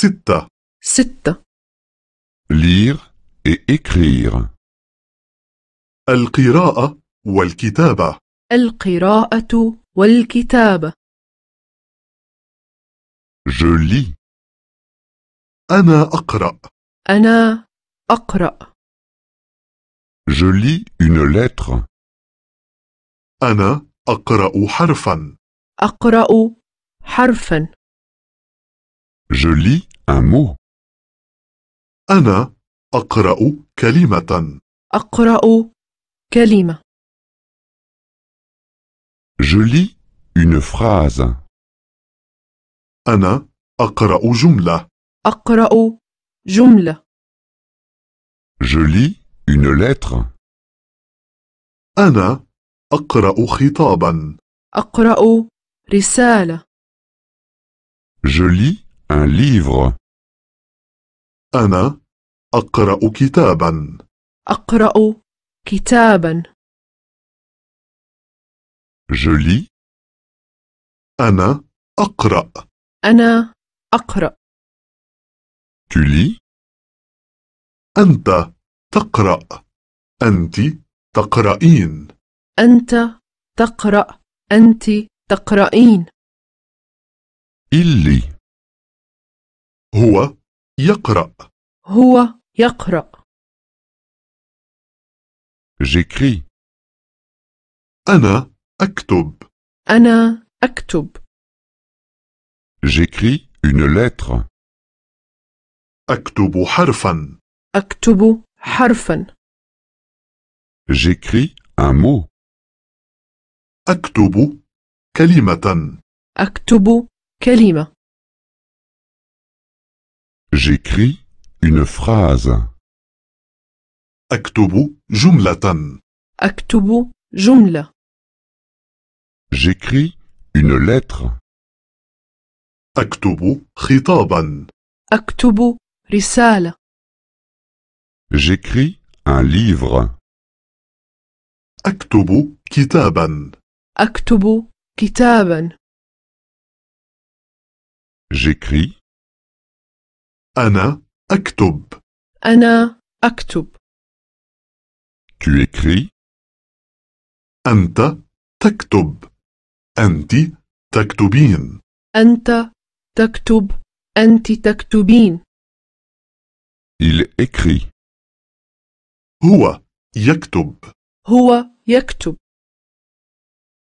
ستة ستة Lire et écrire. القراءة والكتابة القراءة والكتابة Je lis. أنا أقرأ أنا أقرأ Je lis une lettre. أنا أقرأ حرفا أقرأ حرفا Je lis un mot. أنا أقرأ كلمة. أقرأ كلمة. Je lis une phrase. أنا أقرأ جملة. أقرأ جملة. Je lis une lettre. أنا أقرأ خطابا. أقرأ رسالة. Je lis Un livre. أنا أقرأ كتابا أقرأ كتابا Je lis. أنا أقرأ أنا أقرأ Tu lis. أنت تقرأ أنت تقرأين أنت تقرأ أنت تقرأين Il lit. يقرأ هو يقرأ جيكري أنا أكتب. أنا أكتب. جيكري une lettre. أكتب حرفا. أكتب حرفا. جيكري un mot. أكتب كلمة. أكتب كلمة. J'écris une phrase. اكتب جملة. اكتب جملة. J'écris une lettre. اكتب خطابا. اكتب رسالة. J'écris un livre. اكتب كتابا. اكتب كتابا. J'écris أنا أكتب أنا أكتب Tu écris أنت تكتب أنت تكتبين أنت تكتب أنت تكتبين Il écrit هو يكتب هو يكتب